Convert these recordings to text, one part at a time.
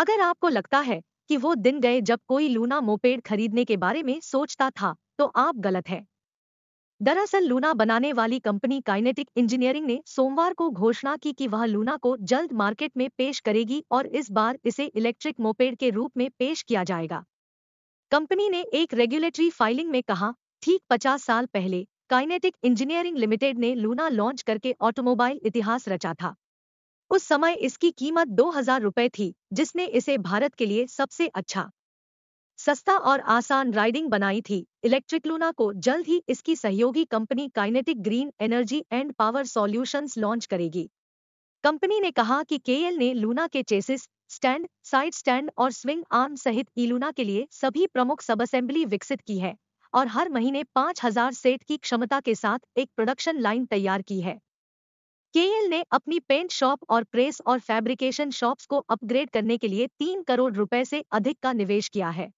अगर आपको लगता है कि वो दिन गए जब कोई लूना मोपेड खरीदने के बारे में सोचता था तो आप गलत हैं दरअसल लूना बनाने वाली कंपनी काइनेटिक इंजीनियरिंग ने सोमवार को घोषणा की कि वह लूना को जल्द मार्केट में पेश करेगी और इस बार इसे इलेक्ट्रिक मोपेड के रूप में पेश किया जाएगा कंपनी ने एक रेगुलेटरी फाइलिंग में कहा ठीक 50 साल पहले काइनेटिक इंजीनियरिंग लिमिटेड ने लूना लॉन्च करके ऑटोमोबाइल इतिहास रचा था उस समय इसकी कीमत दो हजार थी जिसने इसे भारत के लिए सबसे अच्छा सस्ता और आसान राइडिंग बनाई थी इलेक्ट्रिक लूना को जल्द ही इसकी सहयोगी company Kinetic Green Energy and Power Solutions launch करेगी कंपनी ने कहा कि केएल ने लूना के चेसिस स्टैंड साइड स्टैंड और स्विंग आर्म सहित ईलूना के लिए सभी प्रमुख सब असेंबली विकसित की है और हर महीने 5000 सेट की क्षमता के साथ एक प्रोडक्शन लाइन तैयार की है केएल ने अपनी पेंट शॉप और प्रेस और फैब्रिकेशन शॉप्स को अपग्रेड करने के लिए तीन करोड़ रुपए से अधिक का निवेश किया है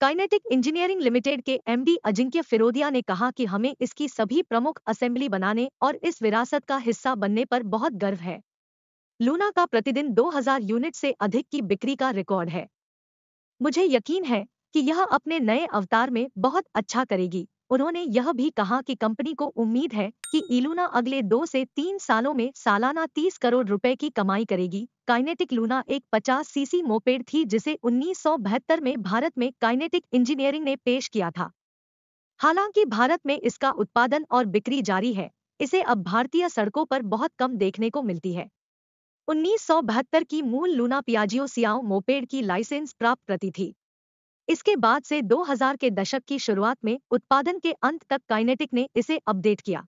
काइनेटिक इंजीनियरिंग लिमिटेड के एमडी अजिंक्य फिरोदिया ने कहा कि हमें इसकी सभी प्रमुख असेंबली बनाने और इस विरासत का हिस्सा बनने पर बहुत गर्व है लूना का प्रतिदिन 2000 यूनिट से अधिक की बिक्री का रिकॉर्ड है मुझे यकीन है कि यह अपने नए अवतार में बहुत अच्छा करेगी उन्होंने यह भी कहा कि कंपनी को उम्मीद है कि इलूना अगले दो से तीन सालों में सालाना 30 करोड़ रुपए की कमाई करेगी काइनेटिक लूना एक 50 सीसी मोपेड थी जिसे उन्नीस में भारत में काइनेटिक इंजीनियरिंग ने पेश किया था हालांकि भारत में इसका उत्पादन और बिक्री जारी है इसे अब भारतीय सड़कों पर बहुत कम देखने को मिलती है उन्नीस की मूल लूना पियाजियो सियाओ मोपेड की लाइसेंस प्राप्त प्रति थी इसके बाद से 2000 के दशक की शुरुआत में उत्पादन के अंत तक काइनेटिक ने इसे अपडेट किया